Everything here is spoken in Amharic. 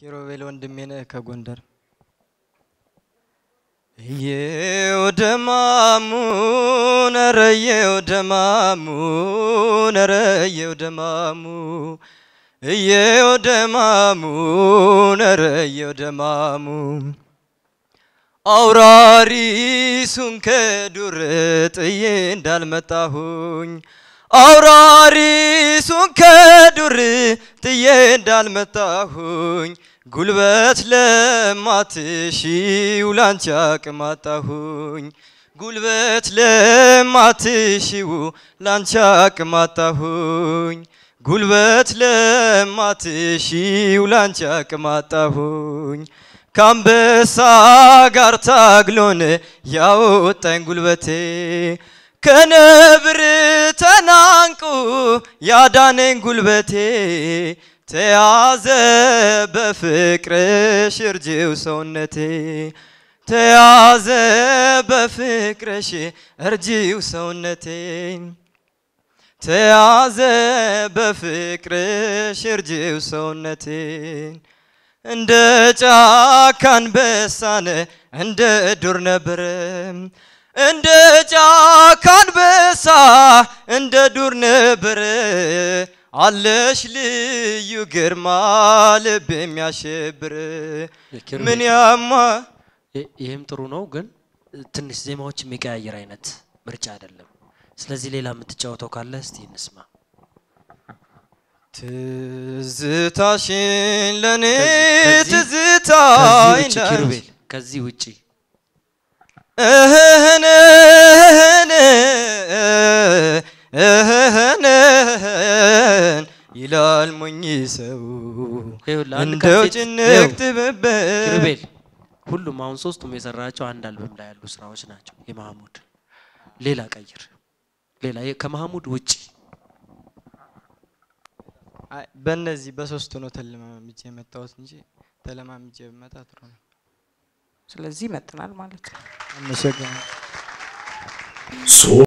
ኪሮቤል ወንድሜ ነህ ከጎንደር እየው ደማሙን ኧረ እየው ደማሙን ኧረ እየው ደማሙ እየው ደማሙን ኧረ እየው ደማሙ አውራሪሱን ከዱር ጥዬ እንዳልመጣሁኝ አውራሪሱን ከዱር ጥዬ እንዳልመጣሁኝ ጉልበት ለማትሺው ላንቺ አቅም አጣሁኝ ጉልበት ለማትሺው ላንቺ አቅም አጣሁኝ ጉልበት ለማትሺው ላንቺ አቅም አጣሁኝ ከአንበሳ ጋር ታግሎን ያወጣኝ ጉልበቴ ከነብር ያዳነኝ ጉልበቴ ተያዘ በፍቅርሽ እርጅው ሰውነቴ ተያዘ በፍቅርሽ እርጅው ሰውነቴ ተያዘ በፍቅርሽ እርጅው ሰውነቴን እንደ ጫካ አንበሳ እንደ ዱር ነበረ እንደ ጫካ አንበሳ እንደ ዱር ነብር አለሽ ልዩ ግርማ ልብ የሚያሸብር ምን ያማ ይህም ጥሩ ነው ግን ትንሽ ዜማዎች የሚቀያየር አይነት ምርጫ አይደለም ስለዚህ ሌላ የምትጫወተው ካለ እስቲ እንስማ ትዝታሽን ለእኔ ትዝታ ከዚህ ውጭ ይላል ሞኝ ሰው እንደው ጭንቅ ትብበት ሁሉም አሁን ሶስቱም የሰራቸው አንድ አልበም ላይ ያሉ ስራዎች ናቸው። የመሐሙድ ሌላ ቀይር፣ ሌላ ከመሐሙድ ውጭ በእነዚህ በሶስቱ ነው ተለማምጄ የመጣሁት እንጂ ተለማምጄ ብመጣ ጥሩ ነው። ስለዚህ ይመጥናል ማለት ነው። 说。